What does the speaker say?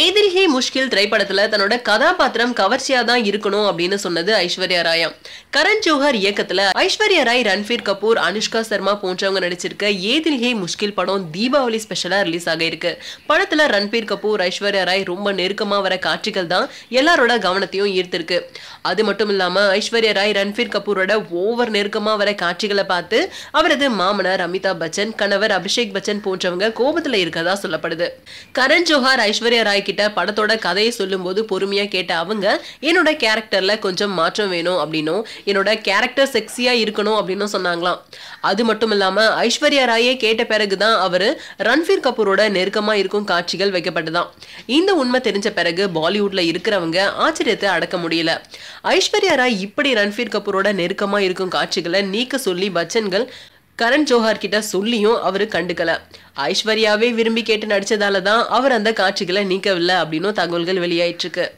ஏதிரிஹி முஷ்கில் திரைப்படத்துல தன்னோட கதாபாத்திரம் கவர்ச்சியா தான் இருக்கணும் அப்படின்னு சொன்னது ஐஸ்வர்யா ராயா கரண் ஜோஹர் இயக்கத்துல ஐஸ்வர்யா ராய் ரன்பீர் கபூர் அனுஷ்கா சர்மா போன்றவங்க நடிச்சிருக்க ஏதிரிஹி முஷ்கில் படம் தீபாவளி ஸ்பெஷலா ரிலீஸ் ஆக இருக்கு படத்துல ரன்பீர் கபூர் ஐஸ்வர்யா ராய் ரொம்ப நெருக்கமா வர காட்சிகள் தான் எல்லாரோட கவனத்தையும் ஈர்த்திருக்கு அது மட்டும் இல்லாம ஐஸ்வர்யா ராய் ரன்பீர் கபூரோட ஓவர் நெருக்கமா வர காட்சிகளை பார்த்து அவரது மாமனார் அமிதாப் பச்சன் கணவர் அபிஷேக் பச்சன் போன்றவங்க கோபத்துல இருக்கதா சொல்லப்படுது கரண் ஜோஹர் ஐஸ்வர்யா ராய் ஹீரோக்கிறாய் கிட்ட படத்தோட கதையை சொல்லும்போது பொறுமையாக கேட்ட அவங்க என்னோட கேரக்டரில் கொஞ்சம் மாற்றம் வேணும் அப்படின்னும் என்னோட கேரக்டர் செக்ஸியாக இருக்கணும் அப்படின்னு சொன்னாங்களாம் அது மட்டும் இல்லாமல் ஐஸ்வர்யா ராயே கேட்ட பிறகு தான் அவர் ரன்பீர் கபூரோட நெருக்கமாக இருக்கும் காட்சிகள் வைக்கப்பட்டதான் இந்த உண்மை தெரிஞ்ச பிறகு பாலிவுட்ல இருக்கிறவங்க ஆச்சரியத்தை அடக்க முடியல ஐஸ்வர்யா ராய் இப்படி ரன்பீர் கபூரோட நெருக்கமாக இருக்கும் காட்சிகளை நீக்க சொல்லி பச்சன்கள் கரண் ஜோஹார் கிட்ட சொல்லியும் அவரு கண்டுக்கல ஐஸ்வர்யாவே விரும்பி கேட்டு நடிச்சதால தான் அவர் அந்த காட்சிகளை நீக்கவில்லை அப்படின்னும் தகவல்கள் வெளியாயிட்டு இருக்கு